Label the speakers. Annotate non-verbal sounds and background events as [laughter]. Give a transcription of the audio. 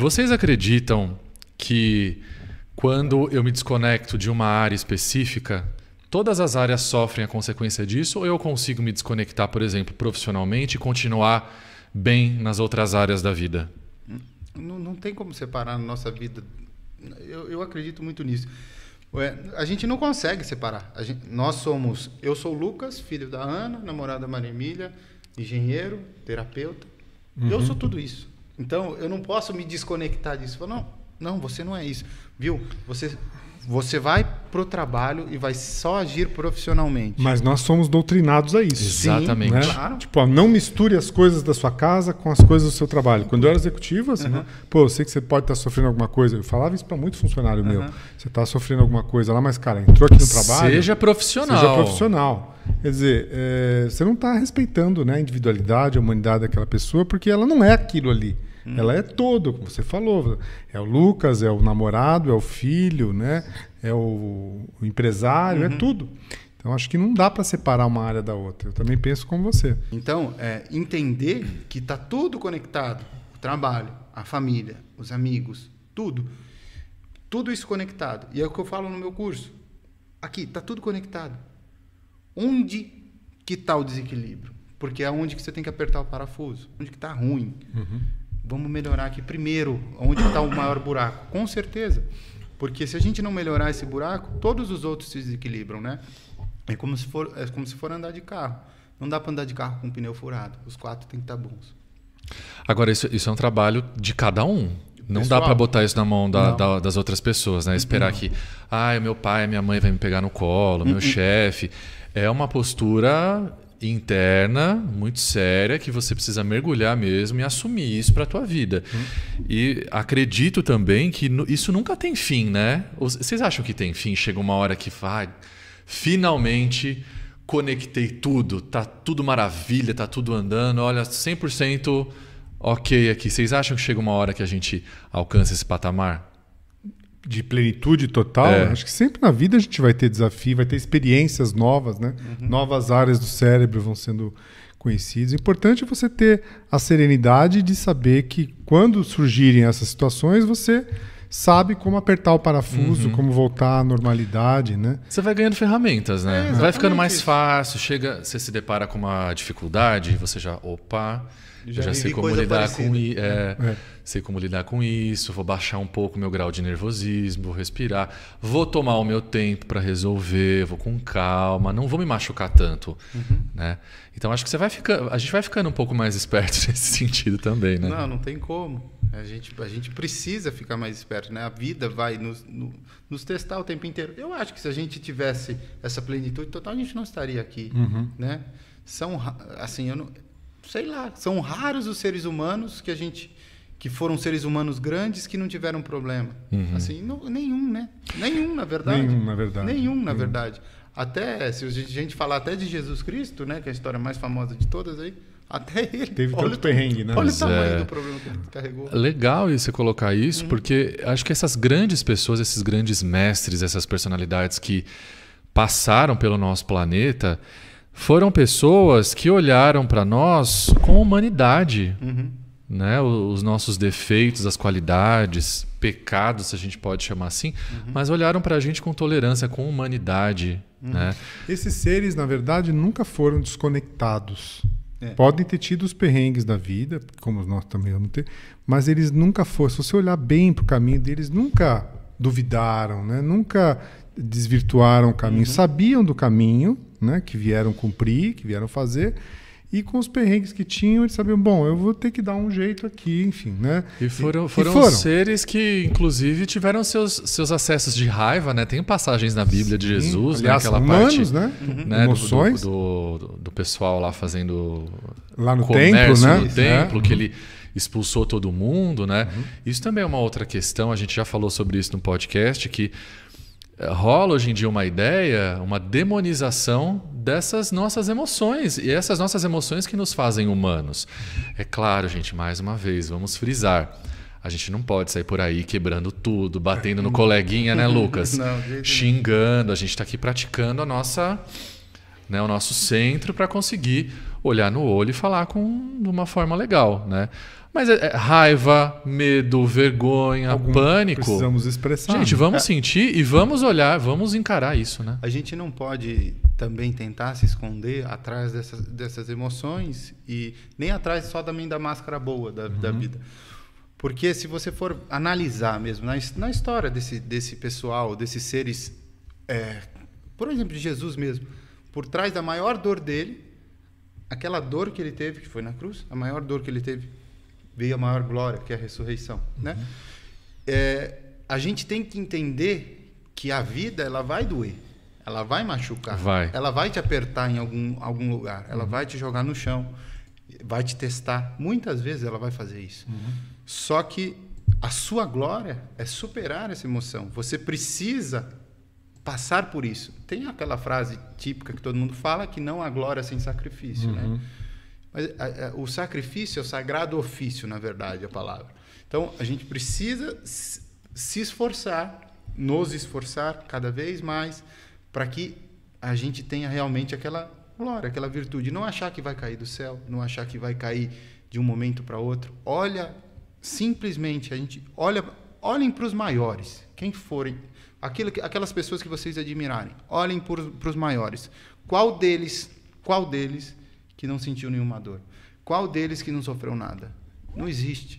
Speaker 1: Vocês acreditam que quando eu me desconecto de uma área específica, todas as áreas sofrem a consequência disso ou eu consigo me desconectar, por exemplo, profissionalmente e continuar bem nas outras áreas da vida?
Speaker 2: Não, não tem como separar a nossa vida. Eu, eu acredito muito nisso. Ué, a gente não consegue separar. Gente, nós somos. Eu sou o Lucas, filho da Ana, namorada da Maria Emília, engenheiro, terapeuta. Uhum. Eu sou uhum. tudo isso. Então, eu não posso me desconectar disso. Falo, não, não, você não é isso. Viu? Você você vai pro trabalho e vai só agir profissionalmente.
Speaker 3: Mas nós somos doutrinados a isso. Exatamente. né? claro. Tipo, ó, não misture as coisas da sua casa com as coisas do seu trabalho. Quando eu era executivo, assim, uhum. né? pô, eu sei que você pode estar tá sofrendo alguma coisa. Eu falava isso para muito funcionário uhum. meu. Você está sofrendo alguma coisa lá, mas, cara, entrou aqui no trabalho. Seja profissional. Seja profissional. Quer dizer, é, você não está respeitando né, a individualidade, a humanidade daquela pessoa, porque ela não é aquilo ali. Hum. Ela é todo, como você falou. É o Lucas, é o namorado, é o filho, né? É o, o empresário, é uhum. é tudo. Então acho que não dá para separar uma área da outra. Eu também penso como você.
Speaker 2: Então, é, entender que está tudo conectado: o trabalho, a família, os amigos, tudo. Tudo isso conectado. E é o que eu falo no meu curso. Aqui, está tudo conectado. Onde que está o desequilíbrio? Porque é onde que você tem que apertar o parafuso, onde que está ruim. Uhum. Vamos melhorar aqui primeiro, onde está o maior buraco? Com certeza. Porque se a gente não melhorar esse buraco, todos os outros se desequilibram, né? É como se for, é como se for andar de carro. Não dá para andar de carro com um pneu furado. Os quatro tem que estar tá bons.
Speaker 1: Agora, isso, isso é um trabalho de cada um. Não Pessoal, dá para botar isso na mão da, da, das outras pessoas, né? Esperar não. Uhum. que, ah, meu pai, minha mãe vai me pegar no colo, meu uhum. chefe. É uma postura interna, muito séria, que você precisa mergulhar mesmo e assumir isso para a tua vida. Hum. E acredito também que isso nunca tem fim, né? Vocês acham que tem fim? Chega uma hora que vai, finalmente conectei tudo, tá tudo maravilha, tá tudo andando, olha, 100% ok aqui. Vocês acham que chega uma hora que a gente alcança esse patamar? de
Speaker 3: plenitude
Speaker 1: total, é. acho
Speaker 3: que sempre na vida a gente vai ter desafio, vai ter experiências novas, né? Uhum. Novas áreas do cérebro vão sendo conhecidas. O importante é você ter a serenidade de saber que quando surgirem essas situações, você sabe como apertar o parafuso, uhum. como voltar à normalidade,
Speaker 1: né? Você vai ganhando ferramentas, né? É, vai ficando mais isso. fácil, chega, você se depara com uma dificuldade, você já, opa, já, já sei como lidar parecida. com é, é. sei como lidar com isso, vou baixar um pouco meu grau de nervosismo, vou respirar, vou tomar o meu tempo para resolver, vou com calma, não vou me machucar tanto, uhum. né? Então acho que você vai ficando, a gente vai ficando um pouco mais [laughs] esperto nesse sentido também, né? Não,
Speaker 2: não tem como. A gente, a gente precisa ficar mais esperto, né? A vida vai nos, no, nos testar o tempo inteiro. Eu acho que se a gente tivesse essa plenitude total, a gente não estaria aqui, uhum. né? São, assim, eu não, sei lá, são raros os seres humanos que a gente que foram seres humanos grandes que não tiveram problema. Uhum. Assim, não, nenhum, né? Nenhum, na verdade. Nenhum, na verdade. Nenhum, na uhum. verdade. Até se a gente falar até de Jesus Cristo, né, que é a história mais famosa de todas aí, até ele. Teve olha tanto perrengue, né? Olha o tamanho é... do problema que ele carregou.
Speaker 1: Legal você colocar isso, uhum. porque acho que essas grandes pessoas, esses grandes mestres, essas personalidades que passaram pelo nosso planeta, foram pessoas que olharam para nós com humanidade. Uhum. Né? Os nossos defeitos, as qualidades, pecados, se a gente pode chamar assim, uhum. mas olharam para a gente com tolerância, com humanidade. Uhum. Né?
Speaker 3: Esses seres, na verdade, nunca foram desconectados. É. Podem ter tido os perrengues da vida, como nós também vamos ter, mas eles nunca foram. Se você olhar bem para o caminho deles, nunca duvidaram, né? nunca desvirtuaram o caminho. Uhum. Sabiam do caminho né? que vieram cumprir, que vieram fazer e com os perrengues que tinham, eles sabiam, bom, eu vou ter que dar um jeito aqui, enfim, né? E foram, foram, e foram.
Speaker 1: seres que, inclusive, tiveram seus, seus acessos de raiva, né? Tem passagens na Bíblia de Jesus, né? Aliás, humanos, parte, né? né? Uhum. né? Emoções. Do, do, do, do, pessoal lá fazendo... Lá no templo, né? no templo, é. que né? ele expulsou todo mundo, né? Uhum. Isso também é uma outra questão, a gente já falou sobre isso no podcast, que rola hoje em dia uma ideia, uma demonização dessas nossas emoções e essas nossas emoções que nos fazem humanos. É claro, gente, mais uma vez, vamos frisar. A gente não pode sair por aí quebrando tudo, batendo no coleguinha, né, Lucas? [laughs] Não, Xingando, a gente está aqui praticando a nossa, né, o nosso centro para conseguir olhar no olho e falar com de uma forma legal, né? Mas é, é, raiva, medo, vergonha, Algum pânico. Precisamos expressar. Gente, né? vamos é. sentir e vamos olhar, vamos encarar isso, né?
Speaker 2: A gente não pode também tentar se esconder atrás dessas, dessas emoções e nem atrás só também da máscara boa da, uhum. da vida. Porque se você for analisar mesmo na, na história desse, desse pessoal, desses seres, é, por exemplo, de Jesus mesmo, por trás da maior dor dele, aquela dor que ele teve, que foi na cruz, a maior dor que ele teve, veio a maior glória, que é a ressurreição. Uhum. Né? É, a gente tem que entender que a vida ela vai doer, ela vai machucar, vai. ela vai te apertar em algum, algum lugar, ela uhum. vai te jogar no chão, vai te testar. Muitas vezes ela vai fazer isso. Uhum. Só que a sua glória é superar essa emoção. Você precisa passar por isso. Tem aquela frase típica que todo mundo fala que não há glória sem sacrifício, né? uhum. né? Mas a, a, o sacrifício é o sagrado ofício, na verdade, a palavra. Então, a gente precisa se esforçar, nos esforçar cada vez mais para que a gente tenha realmente aquela glória, aquela virtude. Não achar que vai cair do céu, não achar que vai cair de um momento para outro. Olha, simplesmente a gente olha, olhem para os maiores quem forem, aquilo, aquelas pessoas que vocês admirarem, olhem para os maiores. Qual deles, qual deles que não sentiu nenhuma dor? Qual deles que não sofreu nada? Não existe.